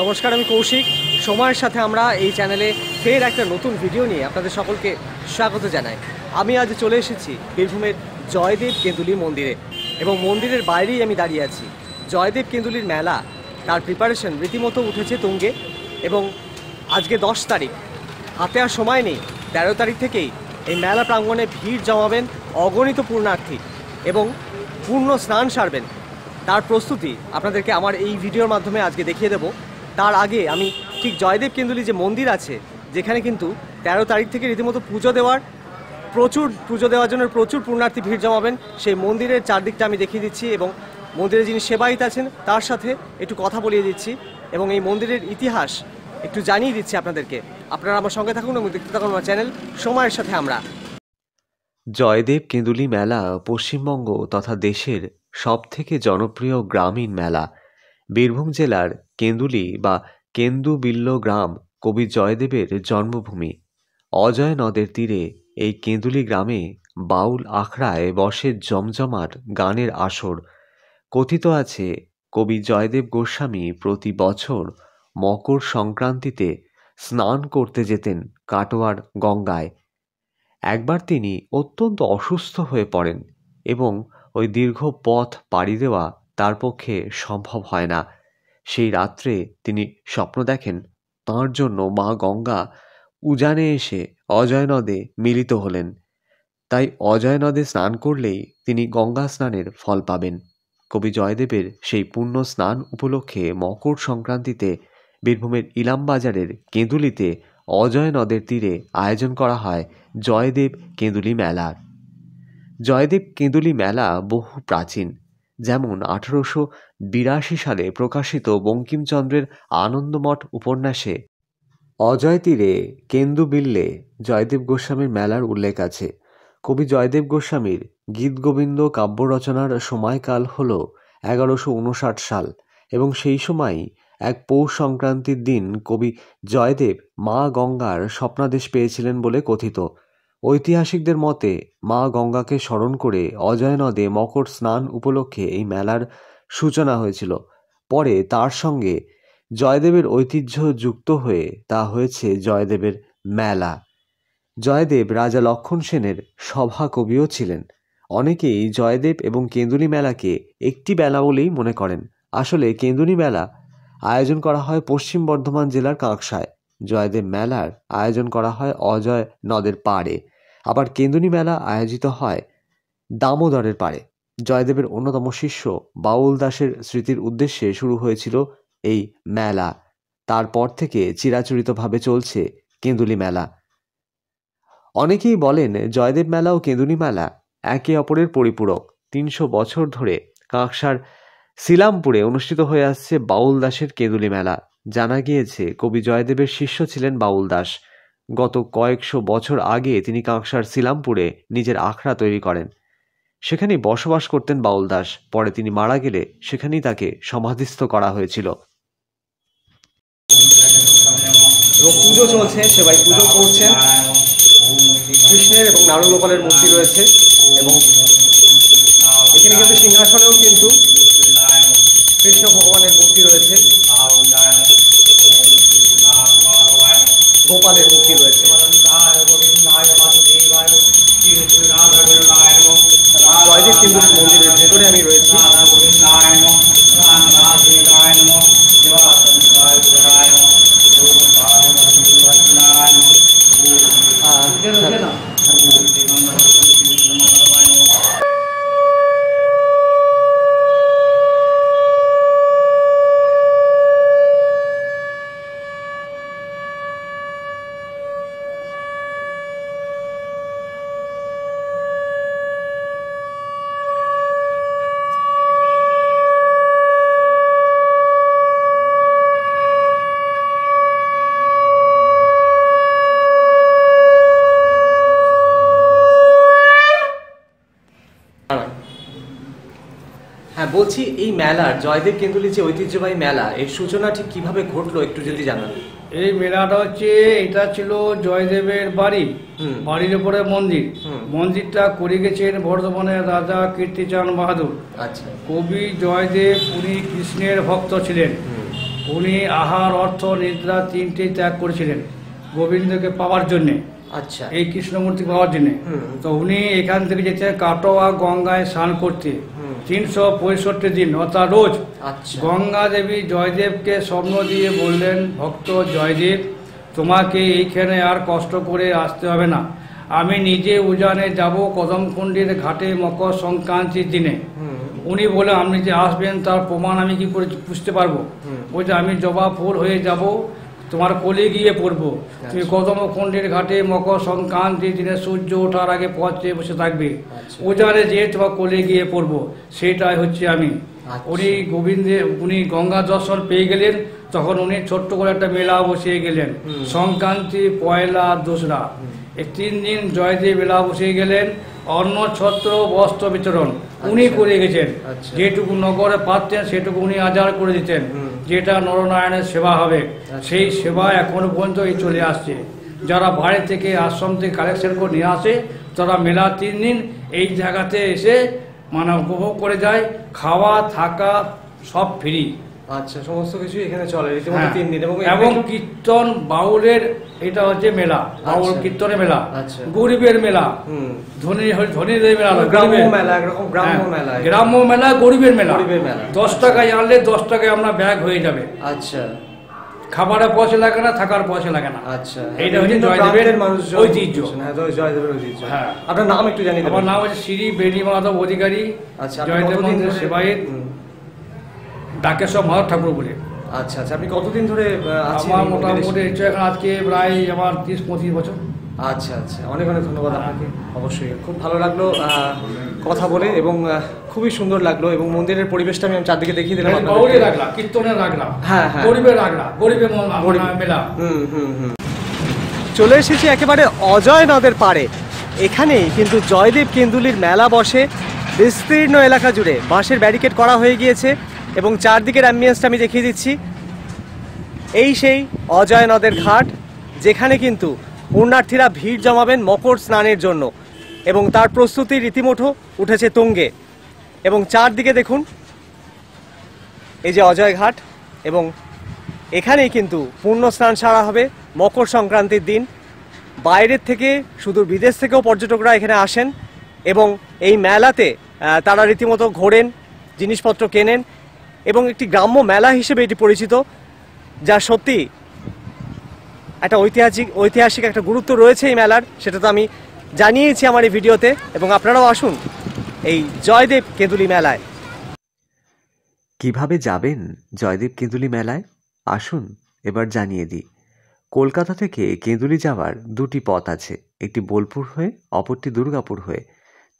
নমস্কার আমি কৌশিক সময়ের সাথে আমরা এই চ্যানেলে ফের একটা নতুন ভিডিও নিয়ে আপনাদের সকলকে স্বাগত জানাই আমি আজ চলে এসেছি বীরভূমের জয়দেব কেঁদুলি মন্দিরে এবং মন্দিরের বাইরেই আমি দাঁড়িয়ে আছি জয়দেব কেঁদুলির মেলা তার প্রিপারেশন রীতিমতো উঠেছে তুঙ্গে এবং আজকে দশ তারিখ হাতে আর সময় নেই তেরো তারিখ থেকেই এই মেলা প্রাঙ্গণে ভিড় জমাবেন অগণিত পূর্ণার্থী এবং পূর্ণ স্নান সারবেন তার প্রস্তুতি আপনাদেরকে আমার এই ভিডিওর মাধ্যমে আজকে দেখিয়ে দেবো তার আগে আমি ঠিক জয়দেব কেন্দুলি যে মন্দির আছে যেখানে কিন্তু তেরো তারিখ থেকে রীতিমতো পুজো দেওয়ার প্রচুর পুজো দেওয়ার জন্য প্রচুর পূর্ণার্থী ভিড় জমাবেন সেই মন্দিরের চারদিকটা আমি দেখিয়ে দিচ্ছি এবং মন্দিরে যিনি সেবায়িত আছেন তার সাথে একটু কথা বলিয়ে দিচ্ছি এবং এই মন্দিরের ইতিহাস একটু জানিয়ে দিচ্ছি আপনাদেরকে আপনারা আমার সঙ্গে থাকুন এবং দেখতে থাকুন আমার চ্যানেল সময়ের সাথে আমরা জয়দেব কেঁদুলি মেলা পশ্চিমবঙ্গ তথা দেশের সবথেকে জনপ্রিয় গ্রামীণ মেলা বীরভূম জেলার কেন্দুলি বা কেন্দুবিল্ল গ্রাম কবি জয়দেবের জন্মভূমি অজয় নদের তীরে এই কেন্দুলি গ্রামে বাউল আখড়ায় বসে জমজমাট গানের আসর কথিত আছে কবি জয়দেব গোস্বামী প্রতি বছর মকর সংক্রান্তিতে স্নান করতে যেতেন কাটোয়ার গঙ্গায় একবার তিনি অত্যন্ত অসুস্থ হয়ে পড়েন এবং ওই দীর্ঘ পথ পাড়ি দেওয়া তার পক্ষে সম্ভব হয় না সেই রাত্রে তিনি স্বপ্ন দেখেন তাঁর জন্য মা গঙ্গা উজানে এসে অজয় নদে মিলিত হলেন তাই অজয় নদে স্নান করলেই তিনি গঙ্গা স্নানের ফল পাবেন কবি জয়দেবের সেই পুণ্য স্নান উপলক্ষে মকর সংক্রান্তিতে বীরভূমের ইলামবাজারের কেঁদুলিতে অজয় নদের তীরে আয়োজন করা হয় জয়দেব কেঁদুলি মেলার জয়দেব কেঁদুলি মেলা বহু প্রাচীন যেমন আঠারোশো বিরাশি সালে প্রকাশিত বঙ্কিমচন্দ্রের আনন্দমঠ উপন্যাসে অজয় তীরে কেন্দু বিল্লে জয়দেব গোস্বামীর মেলার উল্লেখ আছে কবি জয়দেব গোস্বামীর গীতগোবিন্দ কাব্য রচনার সময়কাল হল এগারোশো উনষাট সাল এবং সেই সময় এক পৌষ সংক্রান্তির দিন কবি জয়দেব মা গঙ্গার স্বপ্নাদেশ পেয়েছিলেন বলে কথিত ঐতিহাসিকদের মতে মা গঙ্গাকে স্মরণ করে অজয় নদে মকর স্নান উপলক্ষে এই মেলার সূচনা হয়েছিল পরে তার সঙ্গে জয়দেবের ঐতিহ্য যুক্ত হয়ে তা হয়েছে জয়দেবের মেলা জয়দেব রাজা লক্ষণ সেনের সভা কবিও ছিলেন অনেকেই জয়দেব এবং কেন্দুলি মেলাকে একটি মেলা বলেই মনে করেন আসলে কেন্দুলি মেলা আয়োজন করা হয় পশ্চিম বর্ধমান জেলার কাঁকসায় জয়দেব মেলার আয়োজন করা হয় অজয় নদের পাড়ে আবার কেন্দুনি মেলা আয়োজিত হয় দামোদরের পারে জয়দেবের অন্যতম শিষ্য বাউল দাসের স্মৃতির উদ্দেশ্যে শুরু হয়েছিল এই মেলা তারপর থেকে চিরাচরিতভাবে চলছে কেন্দুলি মেলা অনেকেই বলেন জয়দেব মেলা ও কেন্দুনি মেলা একে অপরের পরিপূরক তিনশো বছর ধরে কাঁকসার সিলামপুরে অনুষ্ঠিত হয়ে আসছে বাউল দাসের কেঁদুলি মেলা জানা গিয়েছে কবি জয়দেবের শিষ্য ছিলেন বাউল দাস গত কয়েকশো বছর আগে তিনি কাঁকসার সিলামপুরে নিজের আখড়া তৈরি করেন সেখানেই বসবাস করতেন বাউল দাস পরে তিনি মারা গেলে সেখানেই তাকে সমাধিস্থ করা হয়েছিল পুজো চলছে সেবাই পুজো করছেন কৃষ্ণের এবং নারুগোপালের মূর্তি রয়েছে এবং এখানে কিন্তু সিংহাসনেও কিন্তু কৃষ্ণ ভগবানের মূর্তি রয়েছে Vou fazer um filho antes. Assim. বলছি এই মেলার জয়দেব কেন্দুলির যে ঐতিহ্যবাহী মেলা এর সূচনা ঠিক কিভাবে ঘটলো একটু যদি জানান এই মেলাটা হচ্ছে এটা ছিল জয়দেবের বাড়ি বাড়ির উপরে মন্দির মন্দিরটা করে গেছেন বর্ধমানের রাজা কীর্তিচান বাহাদুর আচ্ছা কবি জয়দেব উনি কৃষ্ণের ভক্ত ছিলেন উনি আহার অর্থ নিদ্রা তিনটি ত্যাগ করেছিলেন গোবিন্দকে পাওয়ার জন্যে আচ্ছা এই কৃষ্ণমূর্তি পাওয়ার জন্যে তো উনি এখান থেকে যেতেন কাটোয়া গঙ্গায় স্নান করতে তিনশো পঁয়ষট্টি দিন অর্থাৎ রোজ আচ্ছা। গঙ্গা দেবী জয়দেবকে স্বপ্ন দিয়ে বললেন ভক্ত জয়দেব তোমাকে এইখানে আর কষ্ট করে আসতে হবে না আমি নিজে উজানে যাব কদমকুণ্ডির ঘাটে মকর সংক্রান্তির দিনে উনি বলে আপনি যে আসবেন তার প্রমাণ আমি কি করে বুঝতে পারবো বলছে আমি জবা ফুল হয়ে যাব তোমার কোলে গিয়ে পড়বো আচ্ছা। তুমি কদম খণ্ডের ঘাটে মকর সংক্রান্তি দিনে সূর্য ওঠার আগে পথে বসে থাকবে উজানে আচ্ছা। যেয়ে তোমার কোলে গিয়ে পড়বো সেটাই হচ্ছে আমি আচ্ছা। উনি গোবিন্দে উনি গঙ্গা দর্শন পেয়ে গেলেন তখন উনি ছোট্ট করে একটা মেলা বসিয়ে গেলেন সংক্রান্তি পয়লা দোসরা এই তিন দিন জয়দেব মেলা বসিয়ে গেলেন অন্ন ছত্র বস্ত্র বিতরণ উনি করে গেছেন যেটুকু নগরে পাচ্ছেন সেটুকু উনি আজার করে দিতেন যেটা নরনারায়ণের সেবা হবে আচ্ছা। সেই সেবা এখনও পর্যন্ত এই চলে আসছে যারা বাইরে থেকে আশ্রম থেকে কালেকশন করে নিয়ে আসে তারা মেলা তিন দিন এই জায়গাতে এসে মানে উপভোগ করে যায় খাওয়া থাকা সব ফ্রি আচ্ছা সমস্ত কিছু এখানে চলে রীতিমতো হ্যাঁ। তিন দিন এবং এবং কীর্তন বাউলের এটা হচ্ছে মেলা বাউল আচ্ছা। কীর্তনের মেলা আচ্ছা। গরিবের মেলা ধনী ধনী মেলা গ্রাম্য মেলা গ্রাম্য হ্যাঁ। মেলা গ্রাম্য মেলা গরিবের মেলা দশ আচ্ছা। টাকায় আনলে দশ টাকায় আমরা ব্যাগ হয়ে যাবে আচ্ছা খাবারের পয়সা লাগে না থাকার পয়সা লাগে না আচ্ছা এইটা হচ্ছে জয়দেবের মানুষ ঐতিহ্য হ্যাঁ, জয়দেবের ঐতিহ্য হ্যাঁ আপনার নাম একটু জানি আমার নাম হচ্ছে শ্রী বেডি মাধব অধিকারী আচ্ছা জয়দেব মন্দির সেবায়েত ডাকেশ্বর মহারাজ ঠাকুর বলে আচ্ছা আচ্ছা আপনি কতদিন ধরে আমার মোটামুটি আজকে প্রায় আমার তিরিশ পঁচিশ বছর আচ্ছা আচ্ছা অনেক অনেক ধন্যবাদ হ্যাঁ, আপনাকে অবশ্যই খুব ভালো লাগলো কথা বলে এবং খুবই সুন্দর লাগলো এবং মন্দিরের পরিবেশটা আমি চারদিকে দেখিয়ে দিলাম হ্যাঁ হ্যাঁ মেলা হুম হুম হুম চলে এসেছি একেবারে অজয় নদের পাড়ে এখানেই কিন্তু জয়দেব কেন্দুলির মেলা বসে বিস্তীর্ণ এলাকা জুড়ে বাঁশের ব্যারিকেড করা হয়ে গিয়েছে এবং চারদিকের অ্যাম্বিয়েন্সটা আমি দেখিয়ে দিচ্ছি এই সেই অজয় নদের ঘাট যেখানে কিন্তু পুণ্যার্থীরা ভিড় জমাবেন মকর স্নানের জন্য এবং তার প্রস্তুতি রীতিমঠো উঠেছে তুঙ্গে এবং চারদিকে দেখুন এই যে অজয় ঘাট এবং এখানেই কিন্তু পূর্ণ স্নান সারা হবে মকর সংক্রান্তির দিন বাইরের থেকে শুধু বিদেশ থেকেও পর্যটকরা এখানে আসেন এবং এই মেলাতে তারা রীতিমতো ঘোরেন জিনিসপত্র কেনেন এবং একটি গ্রাম্য মেলা হিসেবে এটি পরিচিত যা সত্যি একটা ঐতিহাসিক ঐতিহাসিক একটা গুরুত্ব রয়েছে এই মেলার সেটা তো আমি জানিয়েছি আমার এই ভিডিওতে এবং আপনারাও আসুন এই জয়দেব কেঁদুলি মেলায় কিভাবে যাবেন জয়দেব কেঁদুলি মেলায় আসুন এবার জানিয়ে দিই কলকাতা থেকে কেঁদুলি যাওয়ার দুটি পথ আছে একটি বোলপুর হয়ে অপরটি দুর্গাপুর হয়ে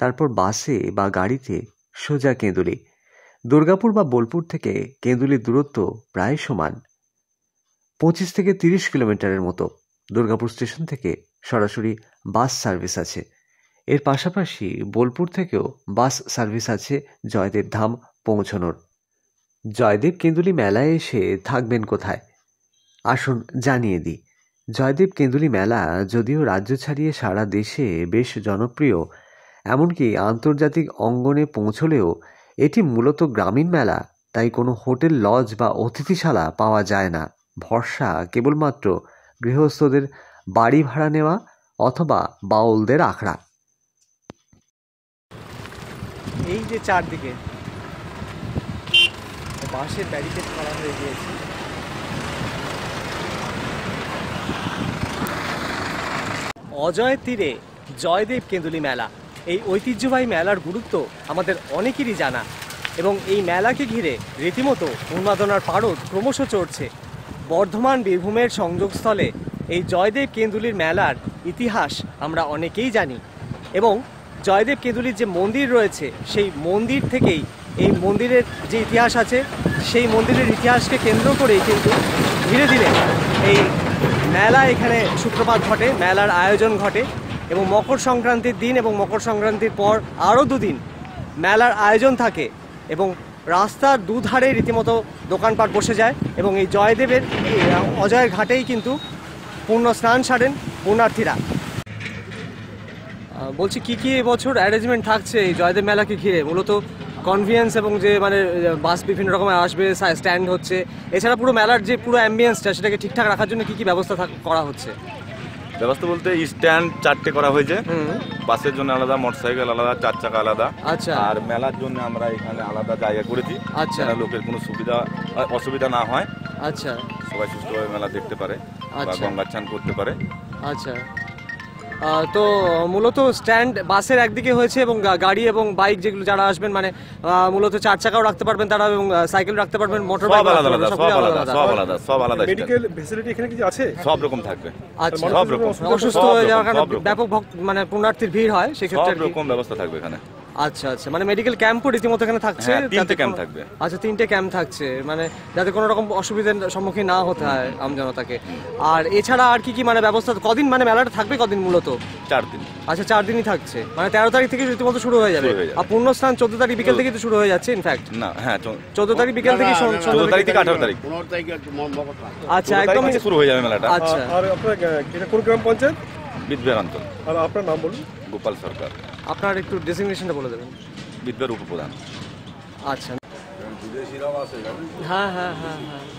তারপর বাসে বা গাড়িতে সোজা কেঁদুলি দুর্গাপুর বা বোলপুর থেকে কেন্দুলির দূরত্ব প্রায় সমান পঁচিশ থেকে তিরিশ কিলোমিটারের মতো দুর্গাপুর স্টেশন থেকে সরাসরি বাস সার্ভিস আছে এর পাশাপাশি বোলপুর থেকেও বাস সার্ভিস আছে জয়দেব ধাম পৌঁছানোর জয়দেব কেন্দুলি মেলায় এসে থাকবেন কোথায় আসুন জানিয়ে দিই জয়দেব কেন্দুলি মেলা যদিও রাজ্য ছাড়িয়ে সারা দেশে বেশ জনপ্রিয় এমনকি আন্তর্জাতিক অঙ্গনে পৌঁছলেও এটি মূলত গ্রামীণ মেলা তাই কোনো হোটেল লজ বা অতিথিশালা পাওয়া যায় না ভরসা কেবলমাত্র গৃহস্থদের বাড়ি ভাড়া নেওয়া অথবা বাউলদের আখড়া এই যে চারদিকে বাঁশের ব্যারিকেড করা হয়ে গিয়েছে অজয় তীরে জয়দেব কেন্দুলি মেলা এই ঐতিহ্যবাহী মেলার গুরুত্ব আমাদের অনেকেরই জানা এবং এই মেলাকে ঘিরে রীতিমতো উন্মাদনার পারদ ক্রমশ চড়ছে বর্ধমান বীরভূমের সংযোগস্থলে এই জয়দেব কেন্দুলির মেলার ইতিহাস আমরা অনেকেই জানি এবং জয়দেব কেন্দুলির যে মন্দির রয়েছে সেই মন্দির থেকেই এই মন্দিরের যে ইতিহাস আছে সেই মন্দিরের ইতিহাসকে কেন্দ্র করেই কিন্তু ধীরে ধীরে এই মেলা এখানে সূত্রপাত ঘটে মেলার আয়োজন ঘটে এবং মকর সংক্রান্তির দিন এবং মকর সংক্রান্তির পর আরও দুদিন মেলার আয়োজন থাকে এবং রাস্তার দুধারে রীতিমতো দোকানপাট বসে যায় এবং এই জয়দেবের অজয়ের ঘাটেই কিন্তু পূর্ণ স্নান সারেন পুণ্যার্থীরা বলছি কি কি এবছর অ্যারেঞ্জমেন্ট থাকছে এই জয়দেব মেলাকে ঘিরে মূলত কনভিয়েন্স এবং যে মানে বাস বিভিন্ন রকমের আসবে স্ট্যান্ড হচ্ছে এছাড়া পুরো মেলার যে পুরো অ্যাম্বিয়েন্সটা সেটাকে ঠিকঠাক রাখার জন্য কি কি ব্যবস্থা করা হচ্ছে ব্যবস্থা বলতে স্ট্যান্ড চারটে করা হয়েছে বাসের জন্য আলাদা মোটরসাইকেল আলাদা চার চাকা আলাদা আচ্ছা আর মেলার জন্য আমরা এখানে আলাদা জায়গা করেছি আচ্ছা লোকের কোনো সুবিধা অসুবিধা না হয় আচ্ছা সবাই সুস্থভাবে মেলা দেখতে পারে আচ্ছা। গঙ্গা স্নান করতে পারে আচ্ছা তো মূলত স্ট্যান্ড বাসের একদিকে হয়েছে এবং গাড়ি এবং বাইক যেগুলো যারা আসবেন মানে মূলত চার চাকাও রাখতে পারবেন তারা এবং সাইকেল রাখতে পারবেন মোটর আলাদা আলাদা সব আলাদা সব আলাদা সব আলাদা মেডিকেল ফ্যাসিলিটি এখানে কি আছে সব রকম থাকবে আচ্ছা সব রকম অসুস্থ হয়ে যাওয়ার কারণে ব্যাপক মানে পুণ্যার্থীর ভিড় হয় সেক্ষেত্রে সব রকম ব্যবস্থা থাকবে এখানে আচ্ছা আচ্ছা মানে মেডিকেল ক্যাম্পও রীতিমতো এখানে থাকছে হ্যাঁ, তিনটে ক্যাম্প থাকবে আচ্ছা তিনটে ক্যাম্প থাকছে মানে যাতে কোনো রকম অসুবিধার সম্মুখীন না হতে হয় আমজনতাকে আর এছাড়া আর কি কি মানে ব্যবস্থা কদিন মানে মেলাটা থাকবে কদিন মূলত চার দিন আচ্ছা চার দিনই থাকছে মানে তেরো তারিখ থেকে রীতিমতো শুরু হয়ে যাবে আর পূর্ণ স্নান চোদ্দ তারিখ বিকেল থেকে তো শুরু হয়ে যাচ্ছে ইনফ্যাক্ট না হ্যাঁ চোদ্দ তারিখ বিকেল থেকে চোদ্দ তারিখ থেকে আঠারো তারিখ আচ্ছা একদম শুরু হয়ে যাবে মেলাটা আচ্ছা আর আপনার কোন গ্রাম পঞ্চায়েত বিদ্যার অঞ্চল আর আপনার নাম বলুন গোপাল সরকার আপনার একটু ডেসিগনেশনটা বলে দেবেন বিদ্যার উপপ্রধান আচ্ছা হ্যাঁ হ্যাঁ হ্যাঁ হ্যাঁ